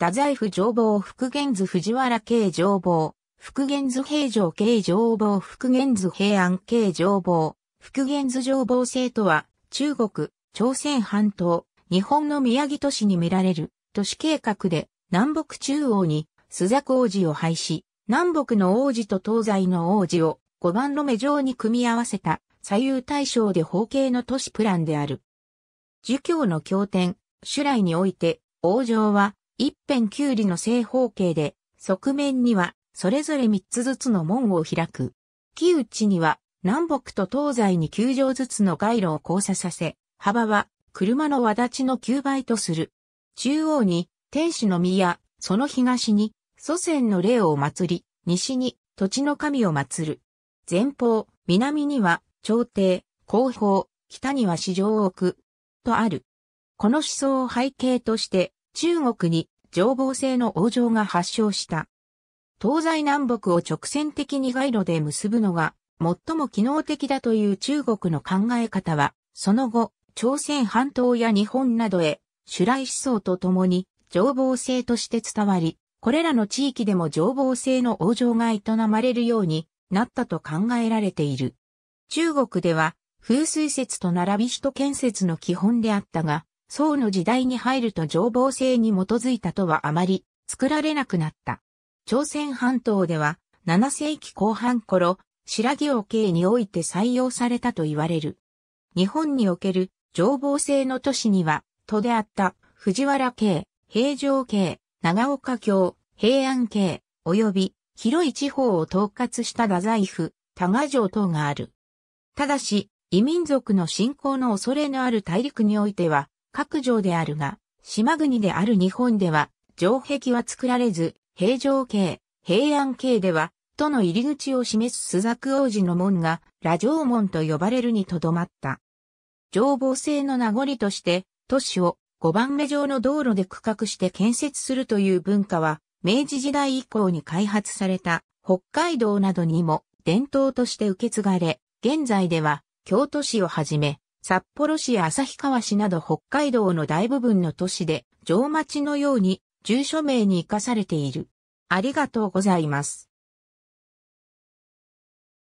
太宰府上房福元図藤原慶上房、福元図平城慶上房福元図平安慶上房、福元図上房制とは、中国、朝鮮半島、日本の宮城都市に見られる、都市計画で、南北中央に、須坂王子を廃止、南北の王子と東西の王子を、五番路目状に組み合わせた、左右対称で方形の都市プランである。儒教の経典、主来において、王城は、一辺九里の正方形で、側面には、それぞれ三つずつの門を開く。木内には、南北と東西に九条ずつの街路を交差させ、幅は、車の輪立ちの9倍とする。中央に、天使の宮、その東に、祖先の霊を祀り、西に、土地の神を祀る。前方、南には、朝廷、後方、北には市場を置く、とある。この思想を背景として、中国に情報性の王城が発祥した。東西南北を直線的に街路で結ぶのが最も機能的だという中国の考え方は、その後、朝鮮半島や日本などへ、主来思想とともに、情報性として伝わり、これらの地域でも情報性の王城が営まれるようになったと考えられている。中国では、風水説と並び首都建設の基本であったが、宋の時代に入ると情報性に基づいたとはあまり作られなくなった。朝鮮半島では7世紀後半頃、白木を経において採用されたと言われる。日本における情報性の都市には、都であった藤原系、平城系、長岡京、平安系、及び広い地方を統括した太宰府、多賀城等がある。ただし、異民族の信仰の恐れのある大陸においては、各城であるが、島国である日本では、城壁は作られず、平城系、平安系では、都の入り口を示す朱雀王子の門が、羅城門と呼ばれるにとどまった。城防制の名残として、都市を5番目上の道路で区画して建設するという文化は、明治時代以降に開発された北海道などにも伝統として受け継がれ、現在では京都市をはじめ札幌市や旭川市など北海道の大部分の都市で、上町のように住所名に活かされている。ありがとうございます。